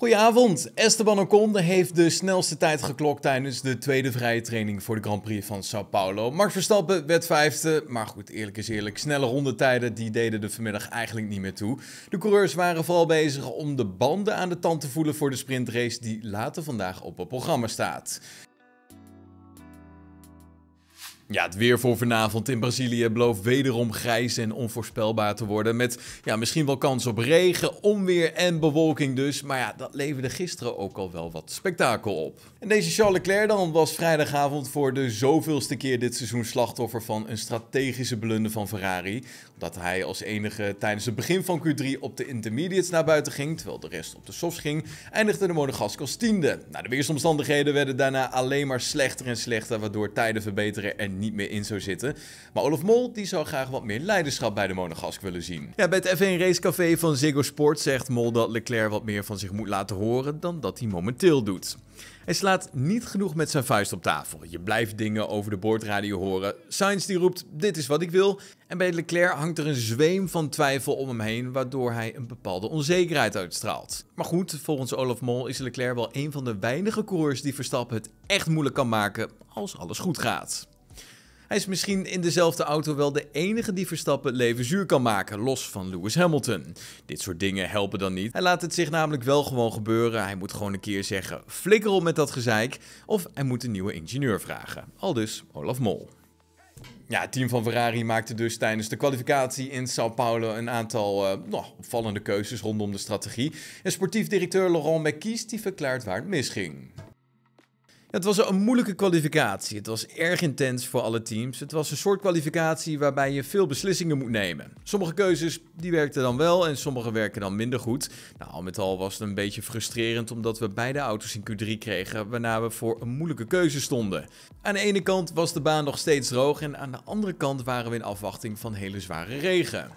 Goedenavond. Esteban Ocon heeft de snelste tijd geklokt tijdens de tweede vrije training voor de Grand Prix van Sao Paulo. Max Verstappen werd vijfde, maar goed, eerlijk is eerlijk. Snelle rondetijden die deden de vanmiddag eigenlijk niet meer toe. De coureurs waren vooral bezig om de banden aan de tand te voelen voor de sprintrace die later vandaag op het programma staat. Ja, het weer voor vanavond in Brazilië belooft wederom grijs en onvoorspelbaar te worden. Met ja, misschien wel kans op regen, onweer en bewolking dus. Maar ja, dat leverde gisteren ook al wel wat spektakel op. En deze Charles Leclerc dan was vrijdagavond voor de zoveelste keer dit seizoen slachtoffer van een strategische blunder van Ferrari. Omdat hij als enige tijdens het begin van Q3 op de intermediates naar buiten ging, terwijl de rest op de softs ging, eindigde de Monegask als tiende. Nou, de weersomstandigheden werden daarna alleen maar slechter en slechter, waardoor tijden verbeteren en niet meer in zou zitten. Maar Olaf Mol die zou graag wat meer leiderschap bij de Monegask willen zien. Ja, bij het F1 Café van Ziggo Sport zegt Mol dat Leclerc wat meer van zich moet laten horen dan dat hij momenteel doet. Hij slaat niet genoeg met zijn vuist op tafel. Je blijft dingen over de boordradio horen. Sainz die roept, dit is wat ik wil. En bij Leclerc hangt er een zweem van twijfel om hem heen, waardoor hij een bepaalde onzekerheid uitstraalt. Maar goed, volgens Olaf Mol is Leclerc wel een van de weinige coureurs die Verstappen het echt moeilijk kan maken als alles goed gaat. Hij is misschien in dezelfde auto wel de enige die Verstappen leven zuur kan maken, los van Lewis Hamilton. Dit soort dingen helpen dan niet. Hij laat het zich namelijk wel gewoon gebeuren. Hij moet gewoon een keer zeggen, flikker op met dat gezeik. Of hij moet een nieuwe ingenieur vragen. Al dus Olaf Mol. Ja, het team van Ferrari maakte dus tijdens de kwalificatie in Sao Paulo een aantal eh, nou, opvallende keuzes rondom de strategie. En sportief directeur Laurent Mekies die verklaart waar het misging. Het was een moeilijke kwalificatie. Het was erg intens voor alle teams. Het was een soort kwalificatie waarbij je veel beslissingen moet nemen. Sommige keuzes die werkten dan wel en sommige werken dan minder goed. Nou, al met al was het een beetje frustrerend omdat we beide auto's in Q3 kregen waarna we voor een moeilijke keuze stonden. Aan de ene kant was de baan nog steeds droog en aan de andere kant waren we in afwachting van hele zware regen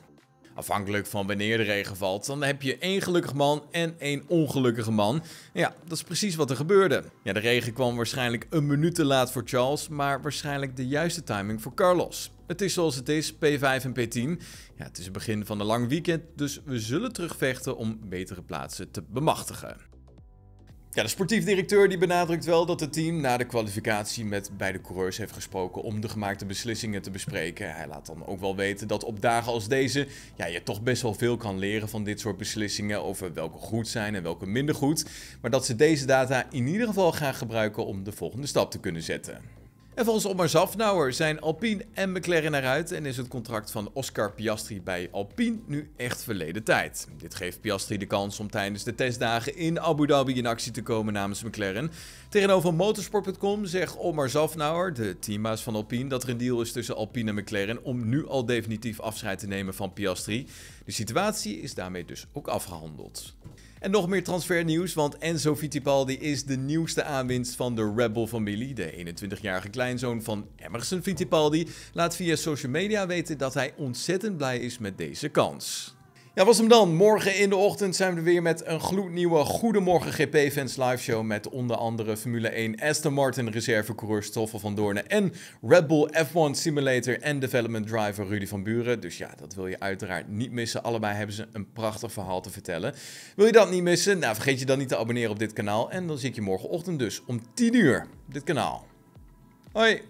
afhankelijk van wanneer de regen valt, dan heb je één gelukkig man en één ongelukkige man. Ja, dat is precies wat er gebeurde. Ja, de regen kwam waarschijnlijk een minuut te laat voor Charles, maar waarschijnlijk de juiste timing voor Carlos. Het is zoals het is, P5 en P10. Ja, het is het begin van een lang weekend, dus we zullen terugvechten om betere plaatsen te bemachtigen. Ja, de sportief directeur die benadrukt wel dat het team na de kwalificatie met beide coureurs heeft gesproken om de gemaakte beslissingen te bespreken. Hij laat dan ook wel weten dat op dagen als deze je toch best wel veel kan leren van dit soort beslissingen over welke goed zijn en welke minder goed. Maar dat ze deze data in ieder geval gaan gebruiken om de volgende stap te kunnen zetten. En volgens Omar Zafnauer zijn Alpine en McLaren eruit en is het contract van Oscar Piastri bij Alpine nu echt verleden tijd. Dit geeft Piastri de kans om tijdens de testdagen in Abu Dhabi in actie te komen namens McLaren. Tegenover motorsport.com zegt Omar Zafnauer, de teambaas van Alpine, dat er een deal is tussen Alpine en McLaren om nu al definitief afscheid te nemen van Piastri. De situatie is daarmee dus ook afgehandeld. En nog meer transfernieuws, want Enzo Fittipaldi is de nieuwste aanwinst van de Rebel-familie. De 21-jarige kleinzoon van Emerson Fittipaldi laat via social media weten dat hij ontzettend blij is met deze kans. Ja, was hem dan. Morgen in de ochtend zijn we weer met een gloednieuwe Goedemorgen GP-fans live show. Met onder andere Formule 1 Aston Martin reservecoureur Stoffel van Doorne En Red Bull F1 Simulator en development driver Rudy van Buren. Dus ja, dat wil je uiteraard niet missen. Allebei hebben ze een prachtig verhaal te vertellen. Wil je dat niet missen? Nou, vergeet je dan niet te abonneren op dit kanaal. En dan zie ik je morgenochtend dus om 10 uur op dit kanaal. Hoi!